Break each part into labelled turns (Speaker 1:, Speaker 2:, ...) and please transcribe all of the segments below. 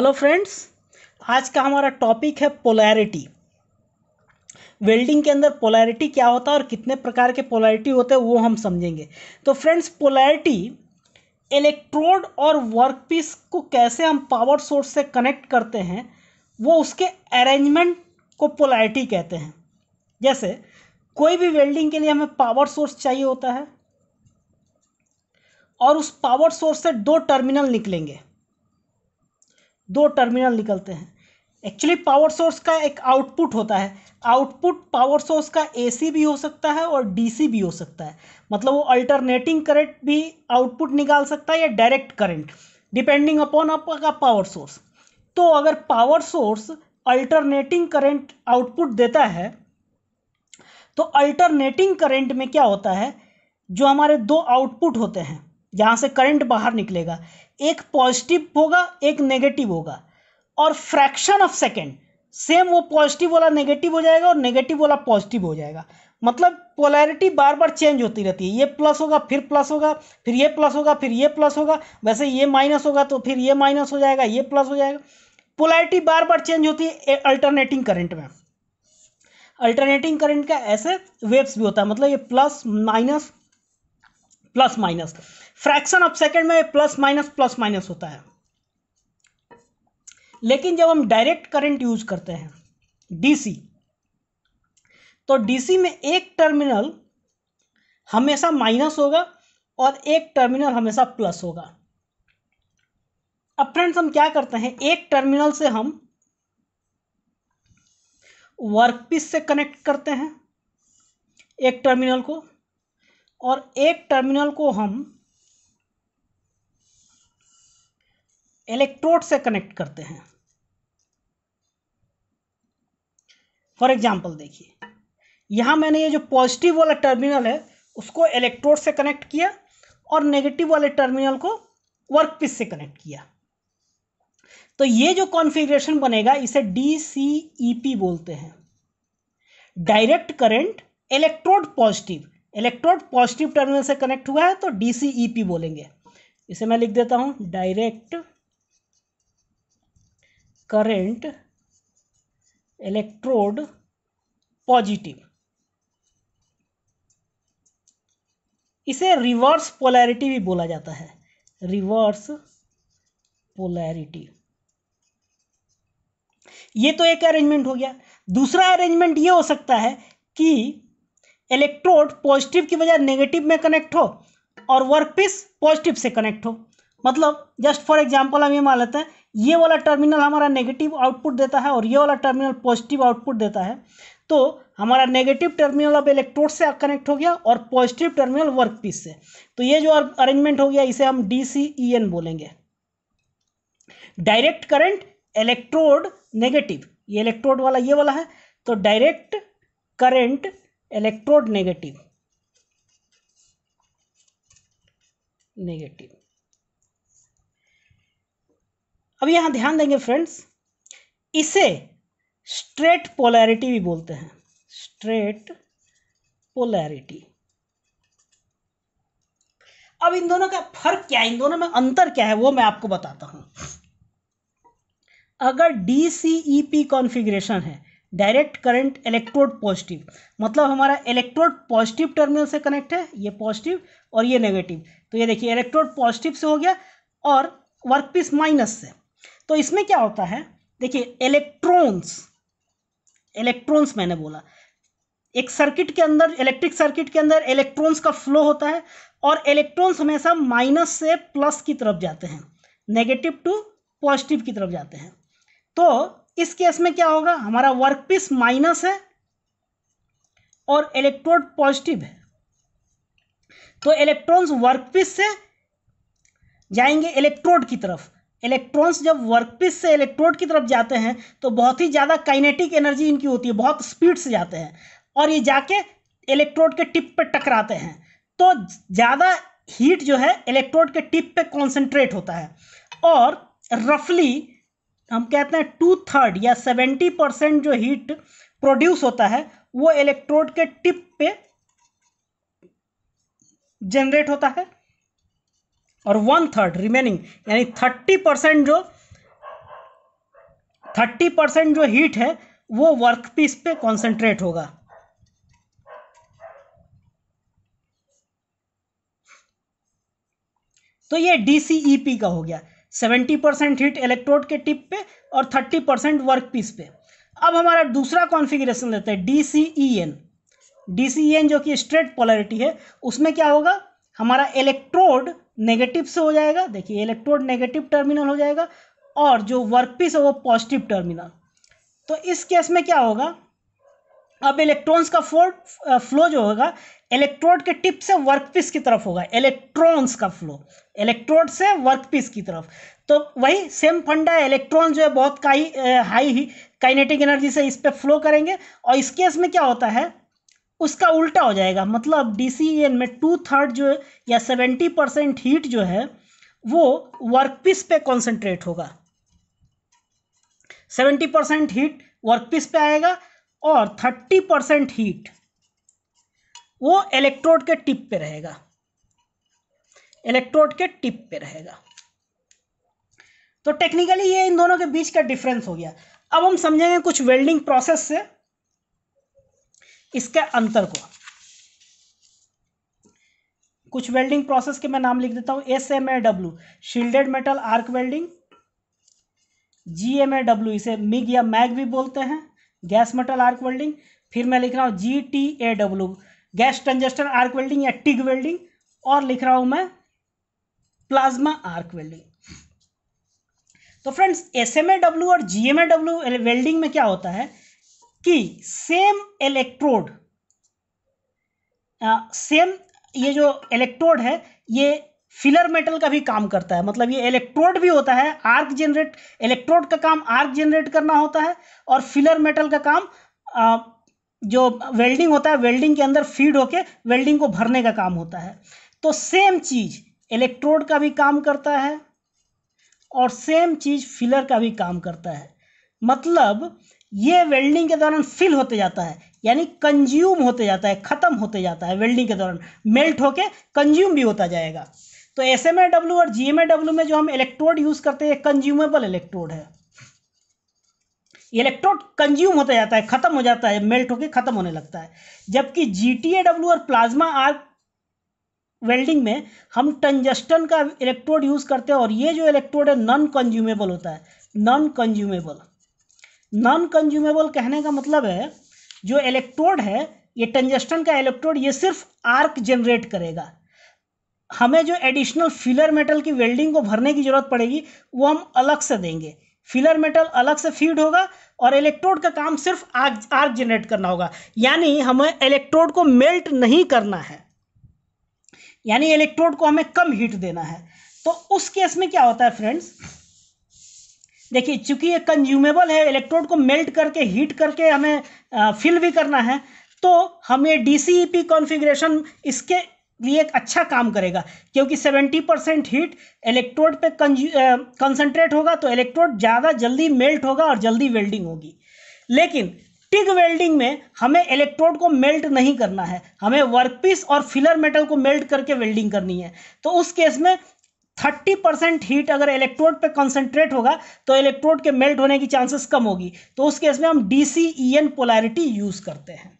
Speaker 1: hello friends आज का हमारा टॉपिक है पोलैरिटी वेल्डिंग के अंदर पोलैरिटी क्या होता है और कितने प्रकार के पोलैरिटी होते हैं वो हम समझेंगे तो फ्रेंड्स पोलैरिटी इलेक्ट्रोड और वर्कपीस को कैसे हम पावर सोर्स से कनेक्ट करते हैं वो उसके अरेंजमेंट को पोलैरिटी कहते हैं जैसे कोई भी वेल्डिंग के लिए हमें पावर सोर्स चाहिए होता है और उस पावर सोर्स से दो टर्मिनल निकलेंगे दो टर्मिनल निकलते हैं एक्चुअली पावर सोर्स का एक आउटपुट होता है आउटपुट पावर सोर्स का एसी भी हो सकता है और डीसी भी हो सकता है मतलब वो अल्टरनेटिंग करंट भी आउटपुट निकाल सकता है या डायरेक्ट करंट डिपेंडिंग अपॉन आपका पावर सोर्स तो अगर power source alternating current output देता है तो अल्टरनेटिंग करंट में क्या होता है जो हमारे दो आउटपुट होते हैं जहाँ से करंट बाहर निकलेगा एक पॉजिटिव होगा एक नेगेटिव होगा और फ्रैक्शन ऑफ सेकेंड सेम वो पॉजिटिव वाला नेगेटिव हो जाएगा और नेगेटिव वाला पॉजिटिव हो जाएगा मतलब पोलैरिटी बार बार चेंज होती रहती है ये प्लस होगा फिर प्लस होगा फिर ये प्लस होगा फिर ये प्लस होगा वैसे ये माइनस होगा तो फिर ये माइनस हो जाएगा ये प्लस हो जाएगा पोलैरिटी बार बार चेंज होती है अल्टरनेटिंग करंट में अल्टरनेटिंग करंट का ऐसे वेव्स भी होता है मतलब ये plus minus plus minus fraction of second में प्लस माइनस प्लस माइनस होता है लेकिन जब हम डायरेक्ट करंट यूज करते हैं डीसी तो डीसी में एक टर्मिनल हमेशा माइनस होगा और एक टर्मिनल हमेशा प्लस होगा अब फ्रेंड्स हम क्या करते हैं एक टर्मिनल से हम वर्कपीस से कनेक्ट करते हैं एक टर्मिनल को और एक टर्मिनल को हम इलेक्ट्रोड से कनेक्ट करते हैं फॉर एग्जाम्पल देखिए यहां मैंने ये जो पॉजिटिव वाला टर्मिनल है उसको इलेक्ट्रोड से कनेक्ट किया और नेगेटिव वाले टर्मिनल को वर्क पीस से कनेक्ट किया तो ये जो कॉन्फ़िगरेशन बनेगा इसे डी सी ई पी बोलते हैं direct current electrode positive electrode positive terminal से कनेक्ट हुआ है तो डी सी ई पी बोलेंगे इसे मैं लिख देता हूं डायरेक्ट करेंट इलेक्ट्रोड पॉजिटिव इसे रिवर्स पोलैरिटी भी बोला जाता है रिवर्स पोलैरिटी ये तो एक अरेंजमेंट हो गया दूसरा अरेंजमेंट ये हो सकता है कि इलेक्ट्रोड पॉजिटिव की बजाय नेगेटिव में कनेक्ट हो और वर्क पीस पॉजिटिव से कनेक्ट हो मतलब जस्ट फॉर एग्जांपल हम ये मान लेते हैं ये वाला टर्मिनल हमारा नेगेटिव आउटपुट देता है और ये वाला टर्मिनल पॉजिटिव आउटपुट देता है तो हमारा नेगेटिव टर्मिनल अब इलेक्ट्रोड से कनेक्ट हो गया और पॉजिटिव टर्मिनल वर्क पीस से तो ये जो अरेंजमेंट हो गया इसे हम डी सी ई एन बोलेंगे डायरेक्ट करंट इलेक्ट्रोड नेगेटिव ये इलेक्ट्रोड वाला ये वाला है तो direct current electrode negative negative अब यहाँ ध्यान देंगे फ्रेंड्स इसे स्ट्रेट पोलैरिटी भी बोलते हैं स्ट्रेट पोलैरिटी अब इन दोनों का फर्क क्या है इन दोनों में अंतर क्या है वो मैं आपको बताता हूं अगर D C E P configuration है डायरेक्ट करंट इलेक्ट्रोड पॉजिटिव मतलब हमारा इलेक्ट्रोड पॉजिटिव टर्मिनल से कनेक्ट है ये पॉजिटिव और ये नेगेटिव तो ये देखिए इलेक्ट्रोड पॉजिटिव से हो गया और वर्क पीस माइनस से तो इसमें क्या होता है देखिए इलेक्ट्रॉन्स इलेक्ट्रॉन्स मैंने बोला एक सर्किट के अंदर इलेक्ट्रिक सर्किट के अंदर इलेक्ट्रॉन्स का फ्लो होता है और इलेक्ट्रॉन्स हमेशा माइनस से प्लस की तरफ जाते हैं नेगेटिव टू पॉजिटिव की तरफ जाते हैं तो इस केस में क्या होगा हमारा वर्क पीस माइनस है और इलेक्ट्रोड पॉजिटिव है तो इलेक्ट्रॉन्स वर्कपीस से जाएंगे इलेक्ट्रोड की तरफ इलेक्ट्रॉन्स जब वर्कपीस से इलेक्ट्रोड की तरफ जाते हैं तो बहुत ही ज़्यादा काइनेटिक एनर्जी इनकी होती है बहुत स्पीड से जाते हैं और ये जाके इलेक्ट्रोड के टिप पर टकराते हैं तो ज़्यादा हीट जो है इलेक्ट्रोड के टिप पे कॉन्सेंट्रेट होता है और रफली हम कहते हैं टू थर्ड या सेवेंटी परसेंट जो हीट प्रोड्यूस होता है वो इलेक्ट्रोड के टिप पे जनरेट होता है और वन थर्ड रिमेनिंग यानी थर्टी परसेंट जो थर्टी परसेंट जो हीट है वो वर्कपीस पे कॉन्सेंट्रेट होगा तो ये डीसीईपी e का हो गया सेवेंटी परसेंट हीट इलेक्ट्रोड के टिप पे और थर्टी परसेंट वर्क पे अब हमारा दूसरा कॉन्फ़िगरेशन लेते हैं D C E N D C N जो कि स्ट्रेट पोलरिटी है उसमें क्या होगा हमारा इलेक्ट्रोड नेगेटिव से हो जाएगा देखिए इलेक्ट्रोड नेगेटिव टर्मिनल हो जाएगा और जो वर्कपीस है वो पॉजिटिव टर्मिनल तो इस केस में क्या होगा अब इलेक्ट्रॉन्स का फ्लो फ्लो जो होगा इलेक्ट्रोड के टिप से वर्कपीस की तरफ होगा इलेक्ट्रॉन्स का फ्लो इलेक्ट्रोड से वर्कपीस की तरफ तो वही सेम फंडा इलेक्ट्रॉन जो है बहुत काई हाई ही काइनेटिक एनर्जी से इस पर फ्लो करेंगे और इस केस में क्या होता है उसका उल्टा हो जाएगा मतलब डी e में टू थर्ड जो है या सेवेंटी परसेंट हीट जो है वो वर्कपीस पे कॉन्सेंट्रेट होगा सेवेंटी परसेंट हीट वर्कपीस पे आएगा और थर्टी परसेंट हीट वो इलेक्ट्रोड के टिप पे रहेगा इलेक्ट्रोड के टिप पे रहेगा तो टेक्निकली ये इन दोनों के बीच का डिफरेंस हो गया अब हम समझेंगे कुछ वेल्डिंग प्रोसेस से इसके अंतर को कुछ वेल्डिंग प्रोसेस के मैं नाम लिख देता हूं S M A W shielded metal arc welding G M A W इसे मिग या मैग भी बोलते हैं गैस मेटल आर्क वेल्डिंग फिर मैं लिख रहा हूं G T A W gas tungsten arc welding या टिग वेल्डिंग और लिख रहा हूं मैं प्लाज्मा आर्क वेल्डिंग तो friends S M A W और G M A W welding में क्या होता है कि सेम इलेक्ट्रोड सेम ये जो इलेक्ट्रोड है ये फिलर मेटल का भी काम करता है मतलब ये इलेक्ट्रोड भी होता है आर्क जनरेट इलेक्ट्रोड का काम आर्क जनरेट करना होता है और फिलर मेटल का काम आ, uh, जो वेल्डिंग होता है वेल्डिंग के अंदर फीड होके वेल्डिंग को भरने का काम होता है तो सेम चीज इलेक्ट्रोड का भी काम करता है और सेम चीज फिलर का भी काम करता है मतलब ये वेल्डिंग के दौरान फिल होते जाता है यानी कंज्यूम होते जाता है ख़त्म होते जाता है वेल्डिंग के दौरान मेल्ट होके कंज्यूम भी होता जाएगा तो एस एम डब्ल्यू और जी एम डब्ल्यू में जो हम इलेक्ट्रोड यूज़ करते हैं कंज्यूमेबल इलेक्ट्रोड है इलेक्ट्रोड कंज्यूम होता जाता है ख़त्म हो जाता है मेल्ट होके ख़त्म होने लगता है जबकि जी टी ए डब्ल्यू और प्लाज्मा आर वेल्डिंग में हम टंजस्टन का इलेक्ट्रोड यूज़ करते हैं और ये जो इलेक्ट्रोड है नॉन कंज्यूमेबल होता है नॉन कंज्यूमेबल नॉन कंज्यूमेबल कहने का मतलब है जो इलेक्ट्रोड है ये टंजस्टन का इलेक्ट्रोड ये सिर्फ आर्क जनरेट करेगा हमें जो एडिशनल फिलर मेटल की वेल्डिंग को भरने की ज़रूरत पड़ेगी वो हम अलग से देंगे फिलर मेटल अलग से फीड होगा और इलेक्ट्रोड का काम सिर्फ आर्क आर्क जनरेट करना होगा यानी हमें इलेक्ट्रोड को मेल्ट नहीं करना है यानी इलेक्ट्रोड को हमें कम हीट देना है तो उस केस में क्या होता है फ्रेंड्स देखिए चूंकि ये कंज्यूमेबल है इलेक्ट्रोड को मेल्ट करके हीट करके हमें फिल भी करना है तो हमें डी सी पी कॉन्फ़िगरेशन इसके लिए एक अच्छा काम करेगा क्योंकि 70 परसेंट हीट इलेक्ट्रोड पे कंसंट्रेट होगा तो इलेक्ट्रोड ज़्यादा जल्दी मेल्ट होगा और जल्दी वेल्डिंग होगी लेकिन टिग वेल्डिंग में हमें इलेक्ट्रोड को मेल्ट नहीं करना है हमें वर्कपीस और फिलर मेटल को मेल्ट करके वेल्डिंग करनी है तो उस केस में थर्टी परसेंट हीट अगर इलेक्ट्रोड पे कंसंट्रेट होगा तो इलेक्ट्रोड के मेल्ट होने की चांसेस कम होगी तो उस केस में हम डीसीईएन पोलैरिटी यूज करते हैं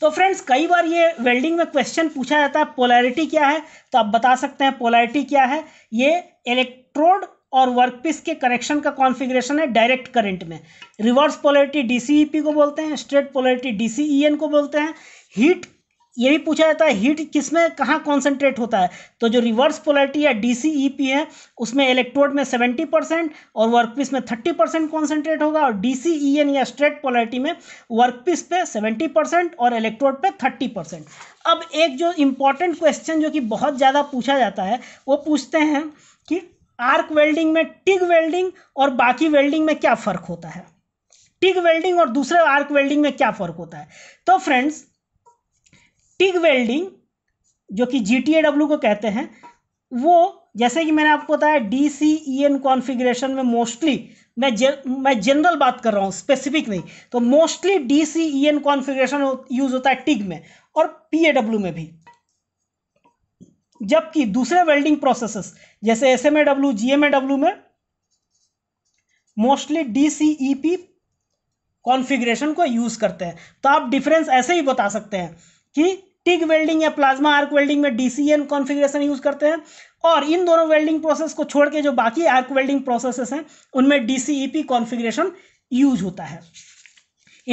Speaker 1: तो फ्रेंड्स कई बार ये वेल्डिंग में क्वेश्चन पूछा जाता है पोलैरिटी क्या है तो आप बता सकते हैं पोलैरिटी क्या है ये इलेक्ट्रोड और वर्कपीस के कनेक्शन का कॉन्फ़िगरेशन है डायरेक्ट करंट में रिवर्स पोलैरिटी डीसीईपी को बोलते हैं स्ट्रेट पोलैरिटी डीसीईएन को बोलते हैं हीट ये भी पूछा जाता है हीट किसमें कहाँ कॉन्सेंट्रेट होता है तो जो रिवर्स पोलैरिटी या डी सी ई पी है उसमें इलेक्ट्रोड में सेवेंटी परसेंट और वर्कपीस में थर्टी परसेंट कॉन्सेंट्रेट होगा और डी सी ई एन या स्ट्रेट पोलैरिटी में वर्कपीस पे सेवेंटी परसेंट और इलेक्ट्रोड पे थर्टी परसेंट अब एक जो इम्पॉर्टेंट क्वेश्चन जो कि बहुत ज़्यादा पूछा जाता है वो पूछते हैं कि आर्क वेल्डिंग में टिग वेल्डिंग और बाकी वेल्डिंग में क्या फ़र्क होता है टिग वेल्डिंग और दूसरे आर्क वेल्डिंग में क्या फ़र्क होता है तो फ्रेंड्स टिग वेल्डिंग जो कि जी टी को कहते हैं वो जैसे कि मैंने आपको बताया D C E N configuration में मोस्टली मैं जे, मैं जनरल बात कर रहा हूँ स्पेसिफिक नहीं तो mostly D C E N configuration use होता है टिग में और पी ए डब्ल्यू में भी जबकि दूसरे वेल्डिंग प्रोसेसेस जैसे S M A W G M A W में mostly D C E P configuration को यूज करते हैं तो आप डिफरेंस ऐसे ही बता सकते हैं कि टिग वेल्डिंग या प्लाज्मा आर्क वेल्डिंग में डीसीएन कॉन्फ़िगरेशन यूज़ करते हैं और इन दोनों वेल्डिंग प्रोसेस को छोड़ के जो बाकी आर्क वेल्डिंग प्रोसेसेस हैं उनमें डीसीईपी कॉन्फ़िगरेशन यूज होता है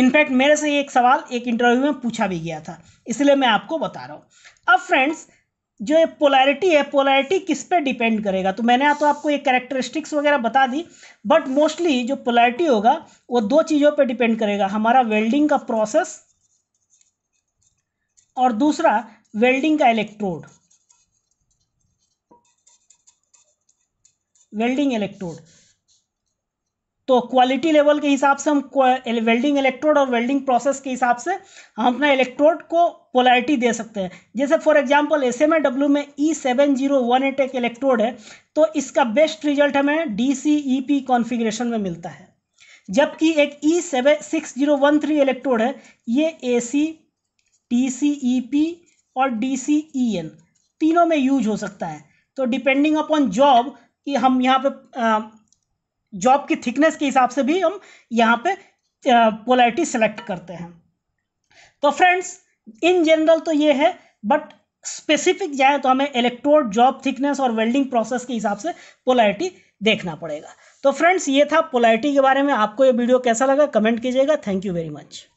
Speaker 1: इनफैक्ट मेरे से एक सवाल एक इंटरव्यू में पूछा भी गया था इसलिए मैं आपको बता रहा हूँ अब फ्रेंड्स जो ये पोलैरिटी है पोलैरिटी किस पे डिपेंड करेगा तो मैंने तो आपको ये कैरेक्टरिस्टिक्स वगैरह बता दी बट मोस्टली जो पोलैरिटी होगा वो दो चीज़ों पे डिपेंड करेगा हमारा वेल्डिंग का प्रोसेस और दूसरा वेल्डिंग का इलेक्ट्रोड वेल्डिंग इलेक्ट्रोड तो क्वालिटी लेवल के हिसाब से हम वेल्डिंग इलेक्ट्रोड और वेल्डिंग प्रोसेस के हिसाब से हम अपना इलेक्ट्रोड को पोलैरिटी दे सकते हैं जैसे for example S M W में E seven zero one eight एक इलेक्ट्रोड है तो इसका बेस्ट रिजल्ट हमें D C E P configuration में मिलता है जबकि एक E seven six zero one three electrode है ये A C T C E P और डी सी ई एन तीनों में यूज हो सकता है तो डिपेंडिंग अपॉन जॉब कि हम यहाँ पे जॉब की थिकनेस के हिसाब से भी हम यहाँ पे पोलैरिटी सेलेक्ट करते हैं तो फ्रेंड्स इन जनरल तो ये है बट स्पेसिफिक जाए तो हमें इलेक्ट्रोड जॉब थिकनेस और वेल्डिंग प्रोसेस के हिसाब से पोलैरिटी देखना पड़ेगा तो फ्रेंड्स ये था पोलैरिटी के बारे में आपको ये वीडियो कैसा लगा कमेंट कीजिएगा थैंक यू वेरी मच